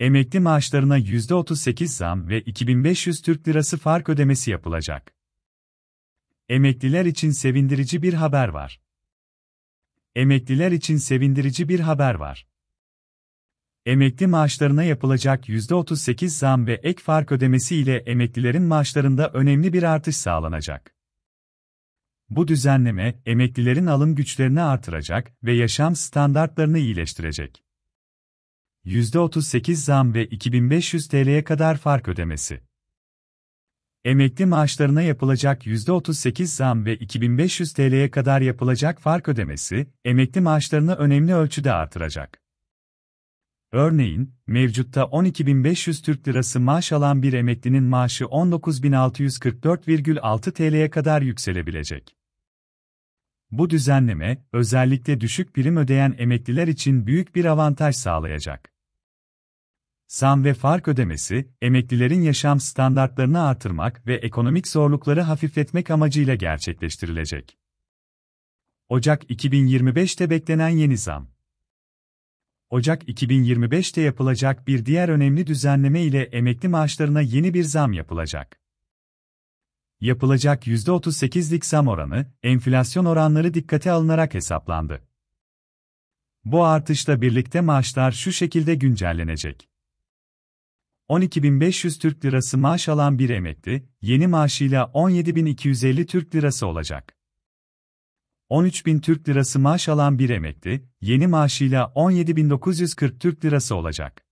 Emekli maaşlarına %38 zam ve 2500 Türk Lirası fark ödemesi yapılacak. Emekliler için sevindirici bir haber var. Emekliler için sevindirici bir haber var. Emekli maaşlarına yapılacak %38 zam ve ek fark ödemesi ile emeklilerin maaşlarında önemli bir artış sağlanacak. Bu düzenleme, emeklilerin alım güçlerini artıracak ve yaşam standartlarını iyileştirecek. %38 zam ve 2500 TL'ye kadar fark ödemesi. Emekli maaşlarına yapılacak %38 zam ve 2500 TL'ye kadar yapılacak fark ödemesi, emekli maaşlarını önemli ölçüde artıracak. Örneğin, mevcutta 12.500 Türk Lirası maaş alan bir emeklinin maaşı 19.644,6 TL'ye kadar yükselebilecek. Bu düzenleme, özellikle düşük prim ödeyen emekliler için büyük bir avantaj sağlayacak zam ve fark ödemesi, emeklilerin yaşam standartlarını artırmak ve ekonomik zorlukları hafifletmek amacıyla gerçekleştirilecek. Ocak 2025'te beklenen yeni zam. Ocak 2025'te yapılacak bir diğer önemli düzenleme ile emekli maaşlarına yeni bir zam yapılacak. Yapılacak %38'lik zam oranı, enflasyon oranları dikkate alınarak hesaplandı. Bu artışla birlikte maaşlar şu şekilde güncellenecek. 12.500 Türk Lirası maaş alan bir emekli, yeni maaşıyla 17.250 Türk Lirası olacak. 13.000 Türk Lirası maaş alan bir emekli, yeni maaşıyla 17.940 Türk Lirası olacak.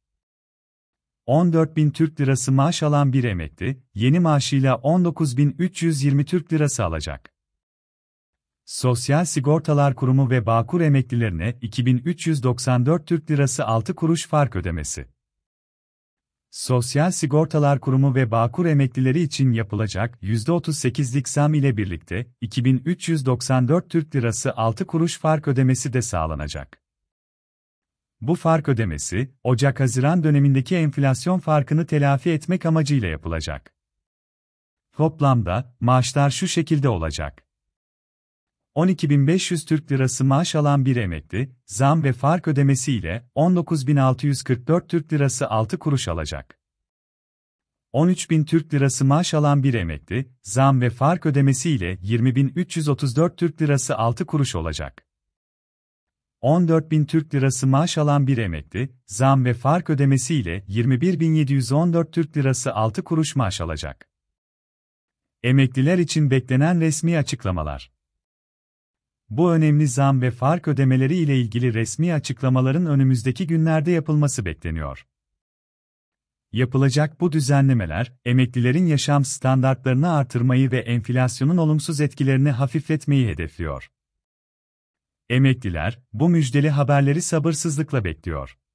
14.000 Türk Lirası maaş alan bir emekli, yeni maaşıyla 19.320 Türk Lirası alacak. Sosyal Sigortalar Kurumu ve Bağkur emeklilerine 2394 Türk Lirası 6 kuruş fark ödemesi. Sosyal Sigortalar Kurumu ve Bağkur emeklileri için yapılacak %38'lik zam ile birlikte 2394 Türk Lirası 6 kuruş fark ödemesi de sağlanacak. Bu fark ödemesi, Ocak-Haziran dönemindeki enflasyon farkını telafi etmek amacıyla yapılacak. Toplamda, maaşlar şu şekilde olacak. 12.500 Türk Lirası maaş alan bir emekli, zam ve fark ödemesi ile 19.644 Türk Lirası 6 kuruş alacak. 13.000 Türk Lirası maaş alan bir emekli, zam ve fark ödemesi ile 20.334 Türk Lirası 6 kuruş olacak. 14.000 Türk Lirası maaş alan bir emekli, zam ve fark ödemesi ile 21.714 Türk Lirası 6 kuruş maaş alacak. Emekliler için beklenen resmi açıklamalar bu önemli zam ve fark ödemeleri ile ilgili resmi açıklamaların önümüzdeki günlerde yapılması bekleniyor. Yapılacak bu düzenlemeler, emeklilerin yaşam standartlarını artırmayı ve enflasyonun olumsuz etkilerini hafifletmeyi hedefliyor. Emekliler, bu müjdeli haberleri sabırsızlıkla bekliyor.